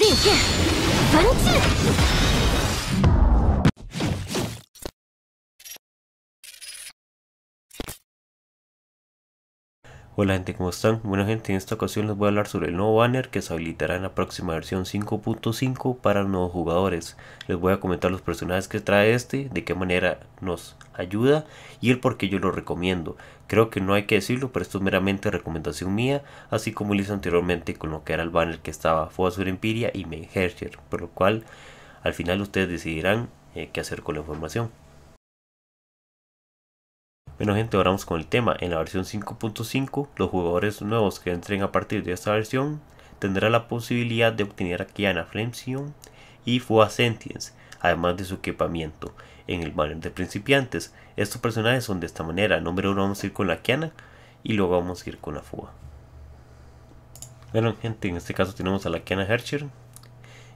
リンキュ Hola pues gente, ¿cómo están? Buena gente, en esta ocasión les voy a hablar sobre el nuevo banner que se habilitará en la próxima versión 5.5 para nuevos jugadores. Les voy a comentar los personajes que trae este, de qué manera nos ayuda y el por qué yo lo recomiendo. Creo que no hay que decirlo, pero esto es meramente recomendación mía, así como lo hice anteriormente con lo que era el banner que estaba sur Empiria y Hersher, por lo cual al final ustedes decidirán eh, qué hacer con la información. Bueno gente, ahora vamos con el tema. En la versión 5.5, los jugadores nuevos que entren a partir de esta versión tendrán la posibilidad de obtener a Kiana Flamesion y Fua Sentience, además de su equipamiento. En el banner de principiantes, estos personajes son de esta manera. Número uno vamos a ir con la Kiana y luego vamos a ir con la Fua. Bueno gente, en este caso tenemos a la Kiana Hercher,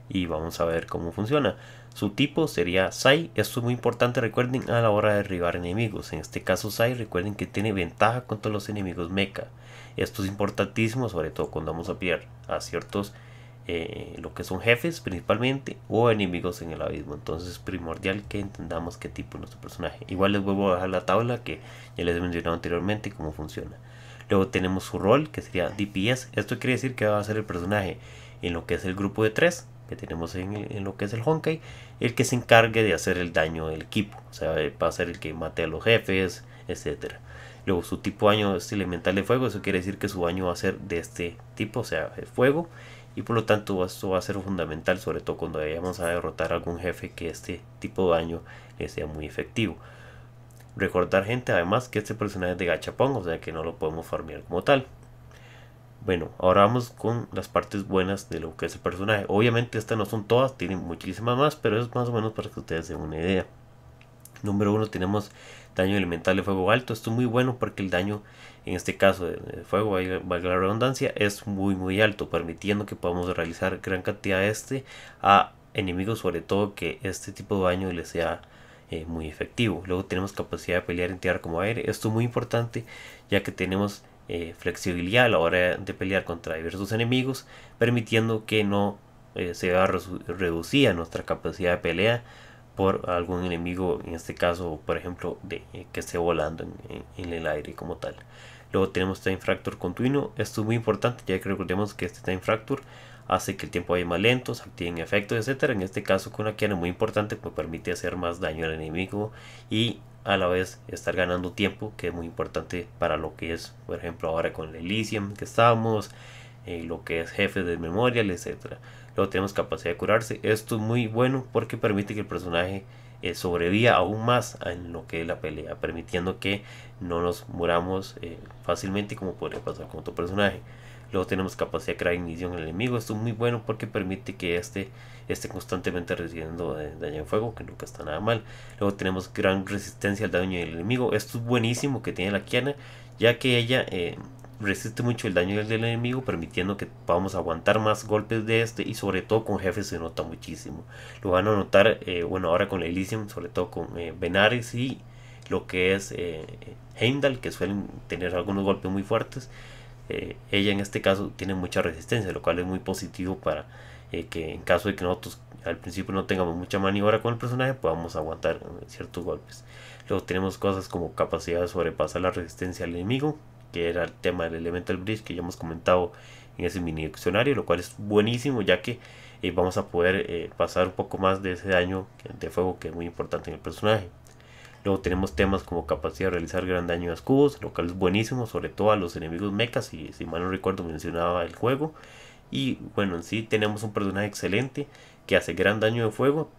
y vamos a ver cómo funciona. Su tipo sería Sai, esto es muy importante recuerden a la hora de derribar enemigos, en este caso Sai recuerden que tiene ventaja contra los enemigos mecha, esto es importantísimo sobre todo cuando vamos a pillar a ciertos eh, lo que son jefes principalmente o enemigos en el abismo. Entonces es primordial que entendamos qué tipo es nuestro personaje. Igual les vuelvo a dejar la tabla que ya les he mencionado anteriormente cómo funciona. Luego tenemos su rol que sería DPS. Esto quiere decir que va a ser el personaje en lo que es el grupo de 3 que tenemos en, lo que es el Honkai, el que se encargue de hacer el daño del equipo, o sea, eh, va a ser el que mate a los jefes, etcétera. Luego su tipo de daño es elemental de fuego, eso quiere decir que su daño va a ser de este tipo, o sea, de fuego, y por lo tanto esto va a ser fundamental, sobre todo cuando vayamos a derrotar a algún jefe que este tipo de daño le sea muy efectivo. Recordar gente además que este personaje es de gachapón, o sea que no lo podemos farmear como tal. Bueno, ahora vamos con las partes buenas de lo que es el personaje. Obviamente estas no son todas, tienen muchísimas más, pero es más o menos para que ustedes den una idea. Número uno tenemos daño elemental de fuego alto. Esto es muy bueno porque el daño en este caso de fuego, valga la redundancia, es muy muy alto, permitiendo que podamos realizar gran cantidad de este a enemigos, sobre todo que este tipo de daño les sea eh, muy efectivo. Luego tenemos capacidad de pelear en tierra como aire. Esto es muy importante ya que tenemos eh, flexibilidad a la hora de pelear contra diversos enemigos, permitiendo que no eh, se vea reducida nuestra capacidad de pelea por algún enemigo, en este caso, por ejemplo, de, eh, que esté volando en, el aire como tal. Luego tenemos Time Fracture continuo, esto es muy importante ya que recordemos que este Time Fracture hace que el tiempo vaya más lento, se activen efectos, etc. En este caso con una es muy importante, pues permite hacer más daño al enemigo y a la vez estar ganando tiempo, que es muy importante para lo que es, por ejemplo, ahora con el Elysium que estamos, eh, lo que es jefe de memorial, etcétera Luego tenemos capacidad de curarse. Esto es muy bueno porque permite que el personaje eh, sobrevía aún más en lo que es la pelea, permitiendo que no nos muramos eh, fácilmente como podría pasar con otro personaje. Luego tenemos capacidad de crear ignición en el enemigo. Esto es muy bueno porque permite que este esté constantemente recibiendo eh, daño en fuego, que nunca está nada mal. Luego tenemos gran resistencia al daño del enemigo. Esto es buenísimo que tiene la Kiana, ya que ella eh, resiste mucho el daño del, enemigo, permitiendo que podamos aguantar más golpes de este y sobre todo con jefes se nota muchísimo. Lo van a notar, eh, bueno, ahora con Elysium, sobre todo con eh, Benares y lo que es eh, que suelen tener algunos golpes muy fuertes. Eh, ella en este caso tiene mucha resistencia, lo cual es muy positivo para que en caso de que nosotros al principio no tengamos mucha maniobra con el personaje, podamos aguantar ciertos golpes. Luego tenemos cosas como capacidad de sobrepasar la resistencia al enemigo, que era el tema del Elemental Bridge que ya hemos comentado en ese mini diccionario, lo cual es buenísimo ya que eh, vamos a poder eh, pasar un poco más de ese daño de fuego que es muy importante en el personaje. Luego tenemos temas como capacidad de realizar gran daño a escudos, lo cual es buenísimo, sobre todo a los enemigos mechas, y si mal no recuerdo mencionaba el juego. Y bueno, en sí tenemos un personaje excelente que hace gran daño de fuego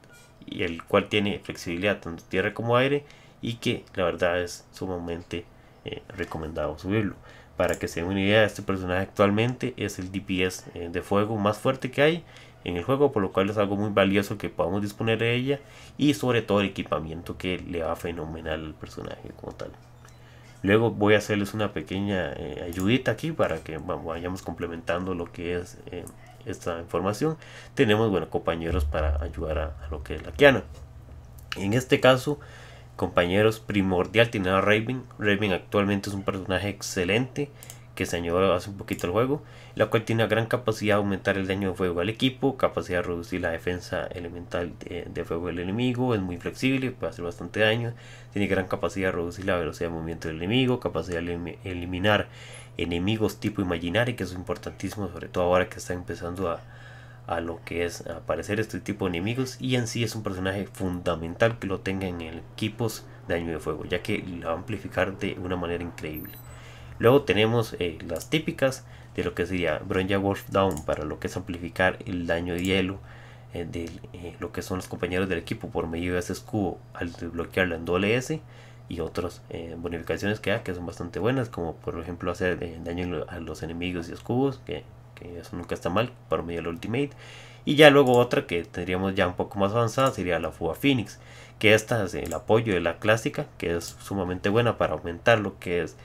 y el cual tiene flexibilidad tanto tierra como aire y que la verdad es sumamente eh, recomendado subirlo. Para que se den una idea, este personaje actualmente es el DPS eh, de fuego más fuerte que hay en el juego, por lo cual es algo muy valioso que podamos disponer de ella y sobre todo el equipamiento que le va fenomenal al personaje como tal. Luego voy a hacerles una pequeña eh, ayudita aquí para que vayamos complementando lo que es esta información. Tenemos bueno, compañeros para ayudar a, a, lo que es la Kiana. En este caso compañeros primordial tiene a Raven. Raven actualmente es un personaje excelente que se añadió hace un poquito el juego, la cual tiene gran capacidad de aumentar el daño de fuego al equipo, capacidad de reducir la defensa elemental de, fuego del enemigo, es muy flexible, puede hacer bastante daño, tiene gran capacidad de reducir la velocidad de movimiento del enemigo, capacidad de eliminar enemigos tipo imaginario, que es importantísimo, sobre todo ahora que está empezando a, a lo que es aparecer este tipo de enemigos y en sí es un personaje fundamental que lo tenga en equipos de daño de fuego ya que lo va a amplificar de una manera increíble luego tenemos eh, las típicas de lo que sería Bronja Wolf Down para lo que es amplificar el daño de hielo eh, de eh, lo que son los compañeros del equipo por medio de ese escudo al desbloquearlo en s y otras bonificaciones que da que son bastante buenas como por ejemplo hacer daño a los enemigos y escudos que que eso nunca está mal, para medio del Ultimate. Y ya luego otra que tendríamos ya un poco más avanzada sería la Fuga Phoenix, que esta es el apoyo de la clásica, que es sumamente buena para aumentar lo que es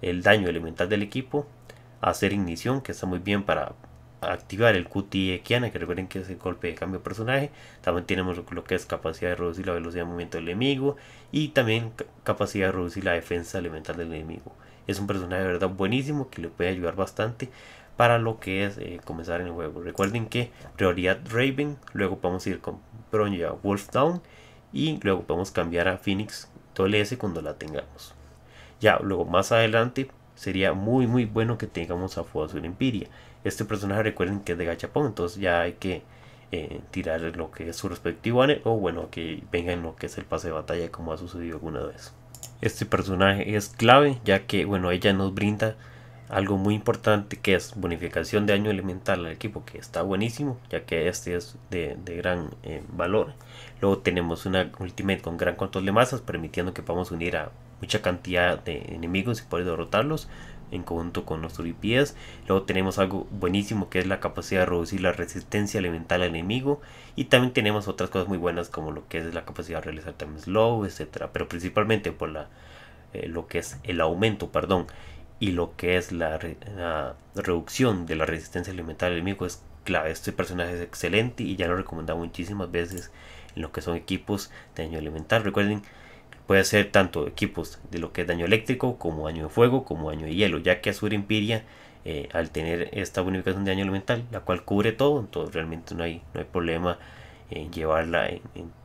el daño elemental del equipo, hacer ignición, que está muy bien para activar el QTE Kiana, que recuerden que es el golpe de cambio de personaje. También tenemos lo que es capacidad de reducir la velocidad de movimiento del enemigo y también capacidad de reducir la defensa elemental del enemigo. Es un personaje de verdad buenísimo que le puede ayudar bastante para lo que es eh, comenzar en el juego. Recuerden que prioridad Raven, luego podemos ir con Bronya Wolf Down y luego podemos cambiar a Phoenix TLS cuando la tengamos. Ya, luego más adelante sería muy muy bueno que tengamos a Fuego Empiria. Este personaje recuerden que es de Gachapón, entonces ya hay que eh, tirar lo que es su respectivo o bueno que venga en lo que es el pase de batalla como ha sucedido alguna vez. Este personaje es clave ya que bueno ella nos brinda algo muy importante que es bonificación de daño elemental al equipo, que está buenísimo, ya que este es de, gran eh, valor. Luego tenemos una ultimate con gran control de masas, permitiendo que podamos unir a mucha cantidad de enemigos y poder derrotarlos en conjunto con nuestros DPS. Luego tenemos algo buenísimo que es la capacidad de reducir la resistencia elemental al enemigo. Y también tenemos otras cosas muy buenas como lo que es la capacidad de realizar también slow, etcétera. Pero principalmente por la eh, lo que es el aumento, perdón, y lo que es la, reducción de la resistencia elemental del enemigo es clave. Este personaje es excelente y ya lo he recomendado muchísimas veces en lo que son equipos de daño elemental. Recuerden, puede ser tanto equipos de lo que es daño eléctrico, como daño de fuego, como daño de hielo, ya que Azur Imperia, eh, al tener esta bonificación de daño elemental, la cual cubre todo, entonces realmente no hay, no hay problema en llevarla en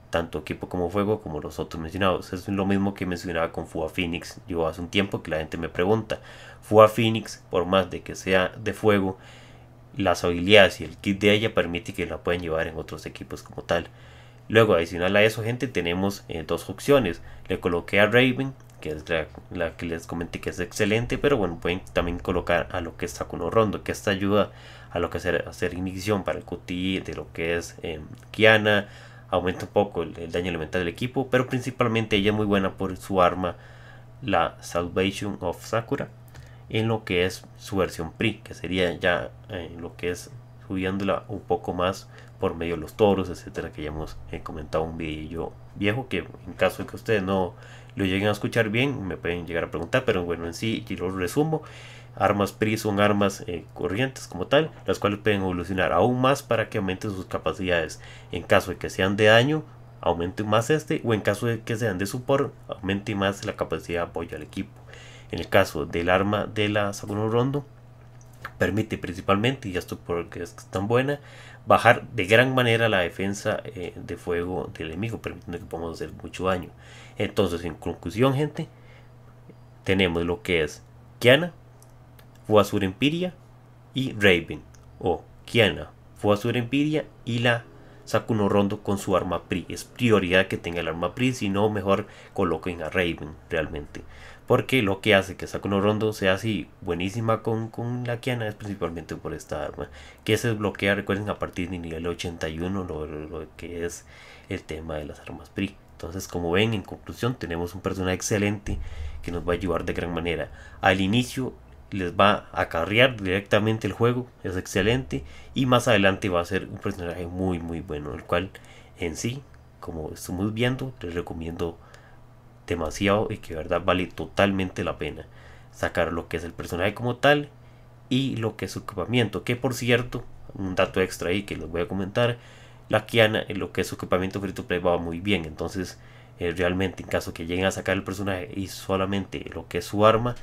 tanto equipo como fuego como los otros mencionados. Es lo mismo que mencionaba con Fua Phoenix. Yo hace un tiempo que la gente me pregunta, Fua Phoenix, por más de que sea de fuego, las habilidades y el kit de ella permite que la puedan llevar en otros equipos como tal. Luego, adicional a eso, gente, tenemos eh, dos opciones. Le coloqué a Raven, que es la, que les comenté que es excelente, pero bueno, pueden también colocar a lo que está con Rondo, que esta ayuda a lo que hacer, hacer ignición para el cuti de lo que es em, Kiana, aumenta un poco el, daño elemental del equipo, pero principalmente ella es muy buena por su arma, la Salvation of Sakura, en lo que es su versión PRI, que sería ya eh, lo que es subiéndola un poco más por medio de los toros, etcétera, que ya hemos eh, comentado un video viejo que en caso de que ustedes no lo lleguen a escuchar bien, me pueden llegar a preguntar, pero bueno, en sí, yo lo resumo armas PRI son armas eh, corrientes como tal, las cuales pueden evolucionar aún más para que aumenten sus capacidades. En caso de que sean de daño, aumente más este, o en caso de que sean de support, aumente más la capacidad de apoyo al equipo. En el caso del arma de la segunda Rondo, permite principalmente, y esto porque es tan buena, bajar de gran manera la defensa eh, de fuego del enemigo, permitiendo que podamos hacer mucho daño. Entonces, en conclusión, gente, tenemos lo que es Kiana, Fuasur Empiria y Raven o Kiana, su Empiria y la Sakuno Rondo con su arma PRI. Es prioridad que tenga el arma PRI, si no mejor coloquen a Raven realmente. Porque lo que hace que Sakuno Rondo sea así buenísima con, la Kiana es principalmente por esta arma. Que se desbloquea, recuerden, a partir de nivel 81 lo que es el tema de las armas PRI. Entonces, como ven, en conclusión, tenemos un personaje excelente que nos va a ayudar de gran manera. Al inicio les va a acarrear directamente el juego, es excelente y más adelante va a ser un personaje muy muy bueno, el cual en sí, como estamos viendo, les recomiendo demasiado y que verdad vale totalmente la pena sacar lo que es el personaje como tal y lo que es su equipamiento, que por cierto, un dato extra ahí que les voy a comentar, la Kiana en lo que es su equipamiento free to play va muy bien, entonces eh, realmente en caso que lleguen a sacar el personaje y solamente lo que es su arma,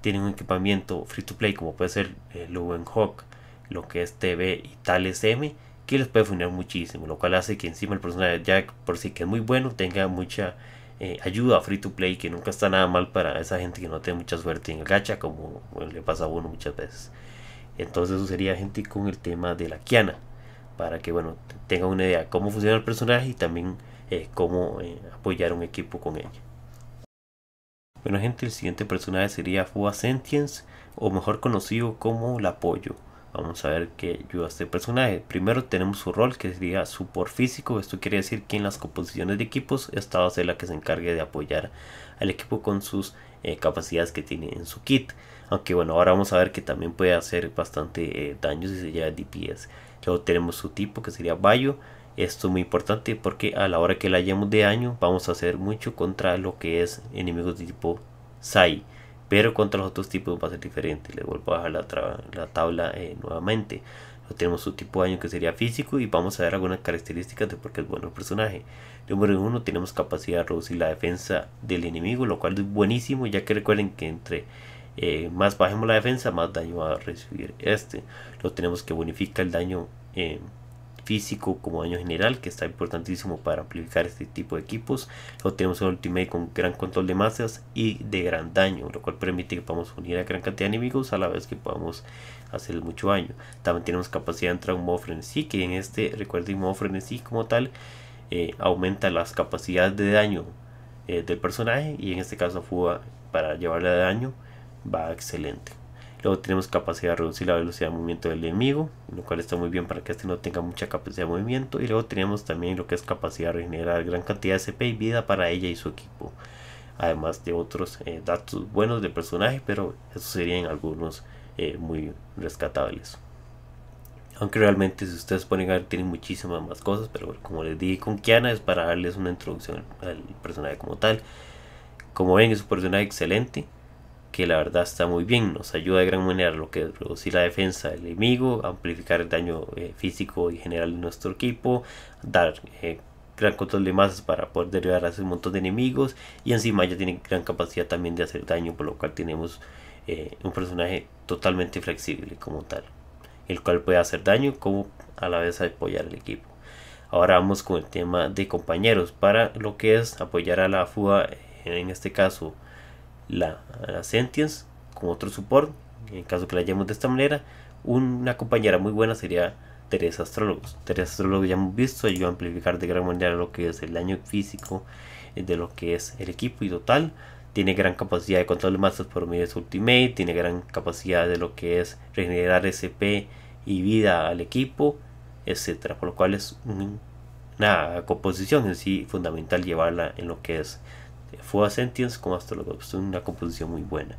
tienen un equipamiento free to play como puede ser el eh, Hawk, lo que es TV y Tales M, que les puede funcionar muchísimo, lo cual hace que encima el personaje Jack por sí que es muy bueno tenga mucha eh, ayuda free to play, que nunca está nada mal para esa gente que no tiene mucha suerte en el gacha, como le pasa a uno muchas veces. Entonces eso sería gente con el tema de la Kiana, para que bueno tengan una idea de cómo funciona el personaje y también eh, cómo apoyar un equipo con ella. Bueno gente, el siguiente personaje sería Fua Sentience, o mejor conocido como La apoyo Vamos a ver qué ayuda a este personaje. Primero tenemos su rol que sería por físico. Esto quiere decir que en las composiciones de equipos esta va a ser la que se encargue de apoyar al equipo con sus eh, capacidades que tiene en su kit. Aunque bueno, ahora vamos a ver que también puede hacer bastante eh, daño si se lleva DPS. Luego tenemos su tipo que sería Bayo. Esto es muy importante porque a la hora que la hallemos de año vamos a hacer mucho contra lo que es enemigos de tipo Sai. Pero contra los otros tipos va a ser diferente. le vuelvo a bajar la, tabla eh, nuevamente. tenemos su tipo de daño que sería físico y vamos a ver algunas características de por qué es bueno el personaje. Número 1 tenemos capacidad de reducir la defensa del enemigo, lo cual es buenísimo ya que recuerden que entre eh, más bajemos la defensa, más daño va a recibir este. Lo tenemos que bonifica el daño eh, físico como daño general, que está importantísimo para amplificar este tipo de equipos. Lo tenemos el Ultimate con gran control de masas y de gran daño, lo cual permite que podamos unir a gran cantidad de enemigos a la vez que podamos hacer mucho daño. También tenemos capacidad de entrar un modo frenesí, que en este, recuerden, modo frenesí como tal, eh, aumenta las capacidades de daño eh, del personaje y en este caso fuga para llevarle daño va excelente. Luego tenemos capacidad de reducir la velocidad de movimiento del enemigo, lo cual está muy bien para que este no tenga mucha capacidad de movimiento. Y luego tenemos también lo que es capacidad de regenerar gran cantidad de CP y vida para ella y su equipo. Además de otros eh, datos buenos del personaje, pero esos serían algunos eh, muy rescatables. Aunque realmente si ustedes ponen a ver tienen muchísimas más cosas, pero como les dije con Kiana es para darles una introducción al personaje como tal. Como ven es un personaje excelente, que la verdad está muy bien, nos ayuda de gran manera lo que es reducir la defensa del enemigo, amplificar el daño eh, físico y general de nuestro equipo, dar eh, gran control de masas para poder derribar a ese montón de enemigos y encima ya tiene gran capacidad también de hacer daño, por lo cual tenemos eh, un personaje totalmente flexible como tal, el cual puede hacer daño como a la vez apoyar al equipo. Ahora vamos con el tema de compañeros para lo que es apoyar a la fuga, en este caso la, Sentience como otro support, en caso que la llevemos de esta manera, una compañera muy buena sería Teresa Astrólogos. Teresa Astrólogos ya hemos visto, ayuda a amplificar de gran manera lo que es el daño físico eh, de lo que es el equipo y total. Tiene gran capacidad de control de masas por medio de su ultimate, tiene gran capacidad de lo que es regenerar SP y vida al equipo, etcétera. Por lo cual es una composición en sí fundamental llevarla en lo que es Fuego Sentience con Astrologos, pues, una composición muy buena.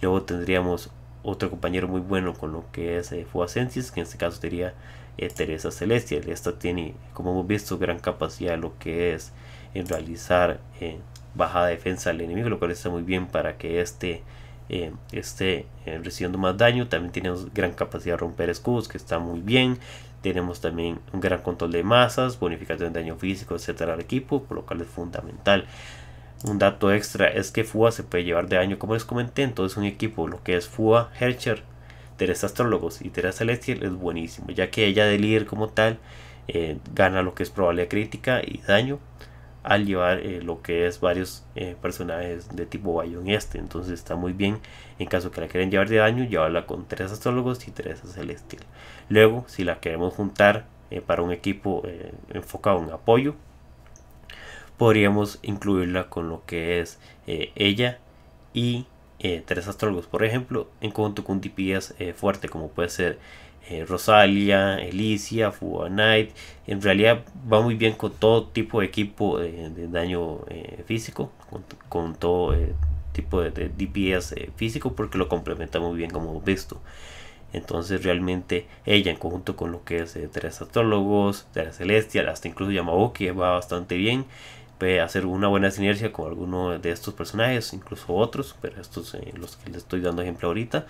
Luego tendríamos otro compañero muy bueno con lo que es eh, Fua Sentience, que en este caso sería eh, Teresa Celestial. Esta tiene, como hemos visto, gran capacidad lo que es en realizar eh, baja defensa al enemigo, lo cual está muy bien para que este eh, esté recibiendo más daño. También tenemos gran capacidad de romper escudos, que está muy bien. Tenemos también un gran control de masas, bonificación de daño físico, etcétera al equipo, por lo cual es fundamental. Un dato extra es que FUA se puede llevar de daño como les comenté, entonces un equipo, lo que es FUA, Hercher, Teresa Astrólogos y Teresa Celestial es buenísimo, ya que ella de líder como tal eh, gana lo que es probabilidad crítica y daño al llevar eh, lo que es varios eh, personajes de tipo Bayon este, entonces está muy bien en caso que la quieran llevar de daño, llevarla con Teresa Astrólogos y Teresa Celestial. Luego, si la queremos juntar para un equipo enfocado en apoyo, podríamos incluirla con lo que es eh, ella y eh, tres astrólogos, por ejemplo, en conjunto con dps eh, fuerte como puede ser Rosalia, Elicia, Fuga Knight. En realidad va muy bien con todo tipo de equipo de, daño físico, con, todo tipo de, DPS físico porque lo complementa muy bien como hemos visto. Entonces realmente ella en conjunto con lo que es tres astrólogos, tres celestial, hasta incluso Yamabuki va bastante bien puede hacer una buena sinergia con alguno de estos personajes, incluso otros, pero estos son eh, los que les estoy dando ejemplo ahorita,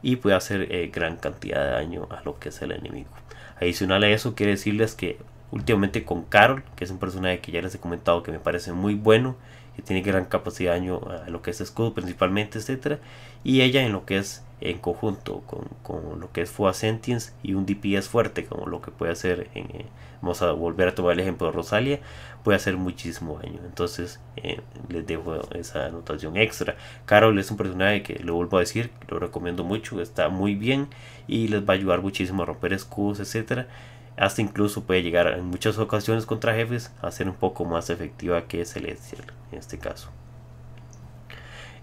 y puede hacer eh, gran cantidad de daño a lo que es el enemigo. Adicional a eso, quiero decirles que últimamente con Carol, que es un personaje que ya les he comentado que me parece muy bueno que tiene gran capacidad daño a lo que es escudo principalmente, etcétera, y ella en lo que es en conjunto con, lo que es FUA Sentience y un DPS fuerte como lo que puede hacer eh, vamos a volver a tomar el ejemplo de Rosalia puede hacer muchísimo daño entonces eh, les dejo esa anotación extra Carol es un personaje que lo vuelvo a decir lo recomiendo mucho está muy bien y les va a ayudar muchísimo a romper escudos etcétera hasta incluso puede llegar en muchas ocasiones contra jefes a ser un poco más efectiva que Celestial en este caso.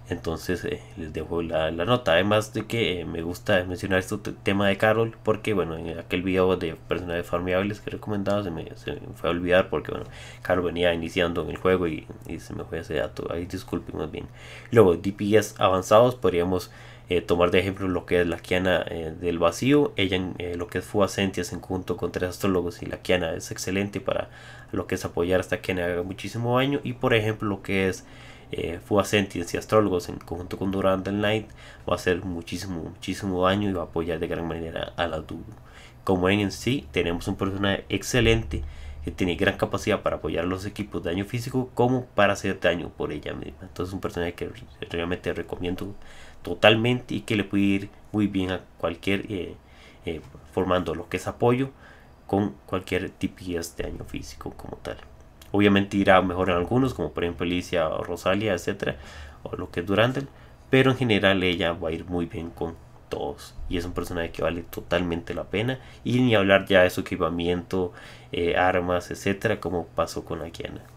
Entonces eh, les dejo la, nota. Además de que eh, me gusta mencionar este tema de Carol, porque bueno, en aquel video de personajes farmeables que recomendaba se me, se fue a olvidar porque bueno, Carol venía iniciando el juego y, se me fue ese dato. Ahí disculpen más bien. Luego, DPS avanzados podríamos eh, tomar de ejemplo lo que es la Kiana eh, del vacío, ella eh, lo que es Fuasentias en conjunto con tres astrólogos y la Kiana es excelente para lo que es apoyar hasta que haga muchísimo daño y por ejemplo lo que es eh, y astrólogos en conjunto con del Night va a hacer muchísimo muchísimo daño y va a apoyar de gran manera a la DU. Como ven en sí tenemos un personaje excelente que tiene gran capacidad para apoyar los equipos de daño físico como para hacer daño por ella misma. Entonces es un personaje que realmente recomiendo totalmente y que le puede ir muy bien a cualquier eh, eh, formando lo que es apoyo con cualquier tipo de año físico como tal. Obviamente irá mejor en algunos, como por ejemplo Alicia o Rosalia, etcétera, o lo que es Durandel, pero en general ella va a ir muy bien con todos y es un personaje que vale totalmente la pena y ni hablar ya de su equipamiento, eh, armas, etcétera, como pasó con Akiana.